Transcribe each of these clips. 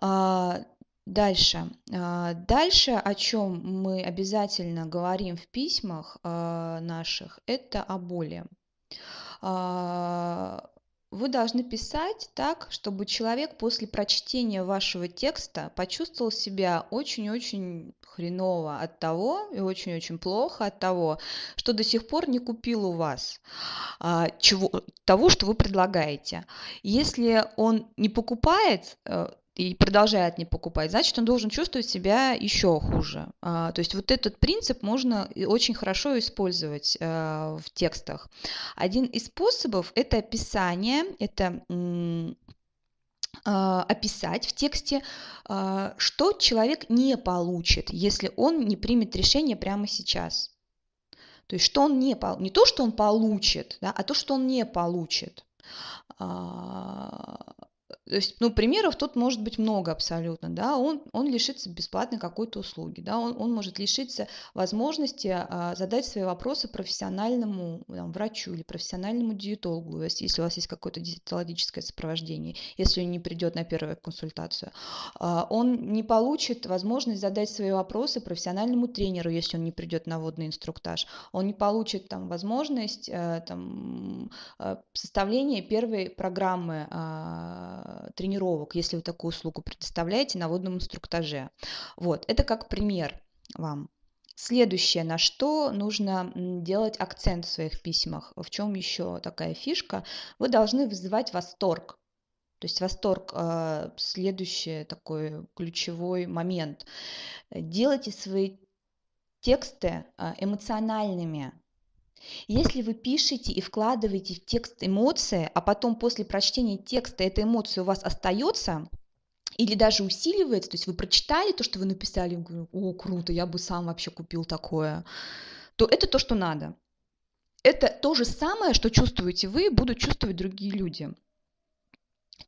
А, дальше. А, дальше, о чем мы обязательно говорим в письмах а, наших, это о боли. Вы должны писать так, чтобы человек после прочтения вашего текста почувствовал себя очень-очень хреново от того и очень-очень плохо от того, что до сих пор не купил у вас а, чего, того, что вы предлагаете. Если он не покупает, э, и продолжает не покупать, значит, он должен чувствовать себя еще хуже. А, то есть вот этот принцип можно очень хорошо использовать а, в текстах. Один из способов – это описание, это а, описать в тексте, что человек не получит, если он не примет решение прямо сейчас. То есть что он не, не то, что он получит, да, а то, что он не получит. То есть, ну, примеров тут может быть много абсолютно, да, он, он лишится бесплатной какой-то услуги, да, он, он может лишиться возможности а, задать свои вопросы профессиональному там, врачу или профессиональному диетологу, если у вас есть какое-то диетологическое сопровождение, если он не придет на первую консультацию. А, он не получит возможность задать свои вопросы профессиональному тренеру, если он не придет на водный инструктаж. Он не получит там возможность а, там, э, составления первой программы а, Э, тренировок, если вы такую услугу предоставляете на водном инструктаже. Вот, это как пример вам. Следующее, на что нужно делать акцент в своих письмах, в чем еще такая фишка, вы должны вызывать восторг. То есть восторг э, – следующий такой ключевой момент. Делайте свои тексты э, эмоциональными, если вы пишете и вкладываете в текст эмоции, а потом после прочтения текста эта эмоция у вас остается, или даже усиливается, то есть вы прочитали то, что вы написали, о, круто, я бы сам вообще купил такое, то это то, что надо. Это то же самое, что чувствуете вы, будут чувствовать другие люди.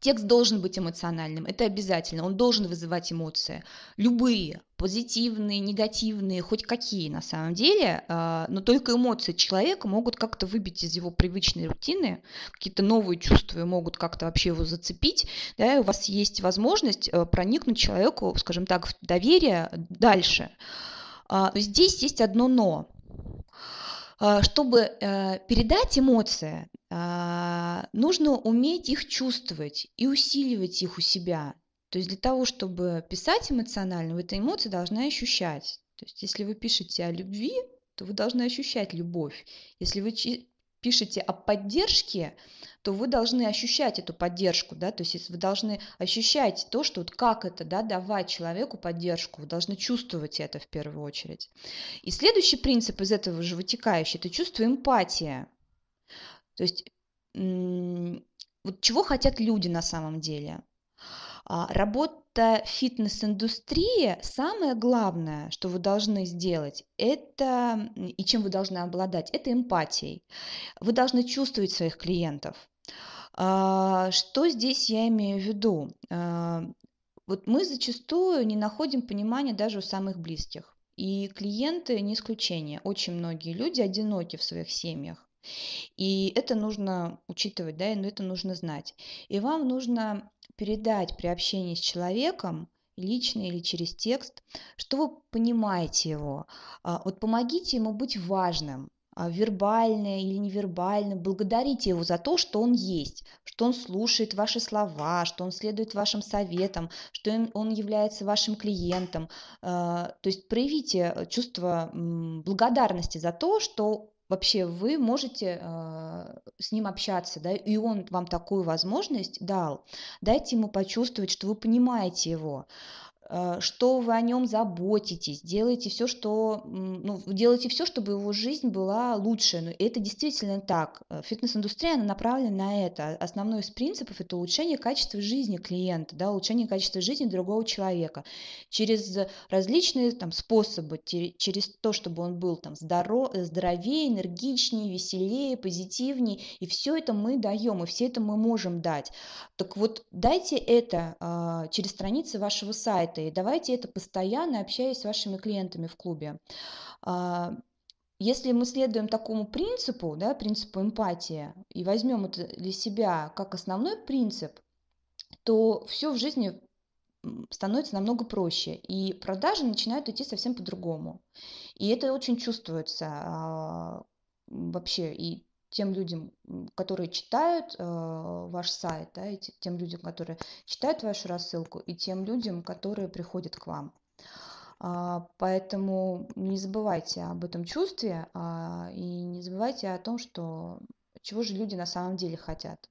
Текст должен быть эмоциональным, это обязательно, он должен вызывать эмоции. Любые, позитивные, негативные, хоть какие на самом деле, а, но только эмоции человека могут как-то выбить из его привычной рутины, какие-то новые чувства могут как-то вообще его зацепить, да, и у вас есть возможность э, проникнуть человеку, скажем так, в доверие дальше. Но а, здесь есть одно но а, чтобы э, передать эмоции, а, нужно уметь их чувствовать и усиливать их у себя. То есть для того, чтобы писать эмоционально, вы эта эмоция должна ощущать. То есть если вы пишете о любви, то вы должны ощущать любовь. Если вы пишете о поддержке, то вы должны ощущать эту поддержку, да, то есть вы должны ощущать то, что вот как это, да, давать человеку поддержку, вы должны чувствовать это в первую очередь. И следующий принцип из этого же вытекающий – это чувство эмпатии. То есть вот чего хотят люди на самом деле? А, работа фитнес-индустрии, самое главное, что вы должны сделать, это, и чем вы должны обладать, это эмпатией. Вы должны чувствовать своих клиентов. А, что здесь я имею в виду? А, вот мы зачастую не находим понимания даже у самых близких. И клиенты не исключение. Очень многие люди одиноки в своих семьях. И это нужно учитывать, да, и ну, это нужно знать. И вам нужно передать при общении с человеком, лично или через текст, что вы понимаете его. А, вот помогите ему быть важным, а, вербально или невербально, благодарите его за то, что он есть, что он слушает ваши слова, что он следует вашим советам, что он является вашим клиентом. А, то есть проявите чувство благодарности за то, что вообще вы можете э, с ним общаться, да, и он вам такую возможность дал. Дайте ему почувствовать, что вы понимаете его. Э, что вы о нем заботитесь, делаете все, что, ну, делаете все, чтобы его жизнь была лучше. Но ну, это действительно так. Э, фитнес-индустрия она направлена на это. Основной из принципов – это улучшение качества жизни клиента, да, улучшение качества жизни другого человека через различные там, способы, через то, чтобы он был там, здоров, здоровее, энергичнее, веселее, позитивнее. И все это мы даем, и все это мы можем дать. Так вот, дайте это а, через страницы вашего сайта, частые. Давайте это постоянно, общаясь с вашими клиентами в клубе. А, если мы следуем такому принципу, да, принципу эмпатии, и возьмем это для себя как основной принцип, то все в жизни становится намного проще, и продажи начинают идти совсем по-другому. И это очень чувствуется а, вообще, и тем людям, которые читают э, ваш сайт, да, и тем людям, которые читают вашу рассылку, и тем людям, которые приходят к вам. А, поэтому не забывайте об этом чувстве а, и не забывайте о том, что чего же люди на самом деле хотят.